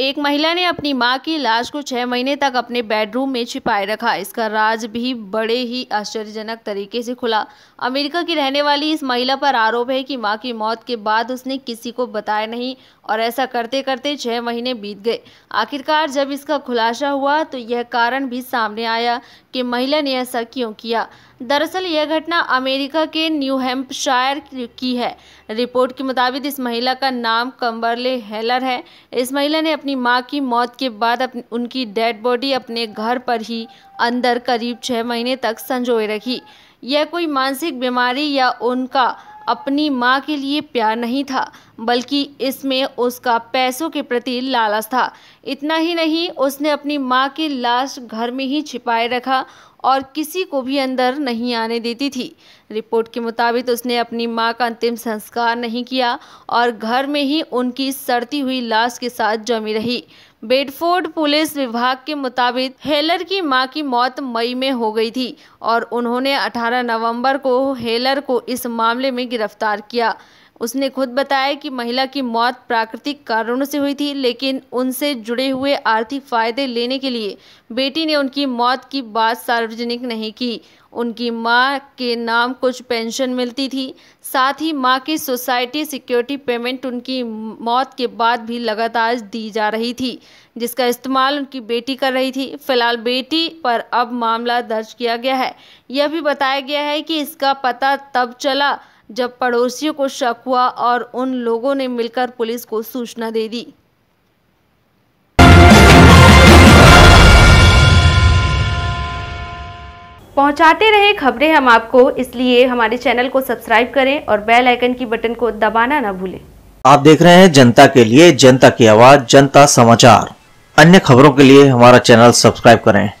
एक महिला ने अपनी मां की लाश को छह महीने तक अपने बेडरूम में छिपाए रखा इसका राज भी बड़े ही आश्चर्यजनक तरीके से खुला अमेरिका की रहने वाली इस महिला पर आरोप है कि मां की मौत के बाद उसने किसी को बताया नहीं और ऐसा करते करते छह महीने बीत गए आखिरकार जब इसका खुलासा हुआ तो यह कारण भी सामने आया कि महिला ने ऐसा क्यों किया दरअसल यह घटना अमेरिका के न्यू हेम्पशायर की है रिपोर्ट के मुताबिक इस महिला का नाम कम्बरले हेलर है इस महिला ने अपनी मां की मौत के बाद उनकी डेड बॉडी अपने घर पर ही अंदर करीब छः महीने तक संजोए रखी यह कोई मानसिक बीमारी या उनका अपनी माँ के लिए प्यार नहीं था बल्कि इसमें उसका पैसों के प्रति लालच था इतना ही नहीं उसने अपनी माँ की लाश घर में ही छिपाए रखा और किसी को भी अंदर नहीं आने देती थी रिपोर्ट के मुताबिक उसने अपनी मां का अंतिम संस्कार नहीं किया और घर में ही उनकी सड़ती हुई लाश के साथ जमी रही बेडफोर्ड पुलिस विभाग के मुताबिक हेलर की मां की मौत मई में हो गई थी और उन्होंने 18 नवंबर को हेलर को इस मामले में गिरफ्तार किया उसने खुद बताया कि महिला की मौत प्राकृतिक कारणों से हुई थी लेकिन उनसे जुड़े हुए आर्थिक फायदे लेने के लिए बेटी ने उनकी मौत की बात सार्वजनिक नहीं की उनकी मां के नाम कुछ पेंशन मिलती थी साथ ही मां की सोसाइटी सिक्योरिटी पेमेंट उनकी मौत के बाद भी लगातार दी जा रही थी जिसका इस्तेमाल उनकी बेटी कर रही थी फिलहाल बेटी पर अब मामला दर्ज किया गया है यह भी बताया गया है कि इसका पता तब चला जब पड़ोसियों को शक हुआ और उन लोगों ने मिलकर पुलिस को सूचना दे दी पहुंचाते रहे खबरें हम आपको इसलिए हमारे चैनल को सब्सक्राइब करें और बेल आइकन की बटन को दबाना ना भूलें आप देख रहे हैं जनता के लिए जनता की आवाज जनता समाचार अन्य खबरों के लिए हमारा चैनल सब्सक्राइब करें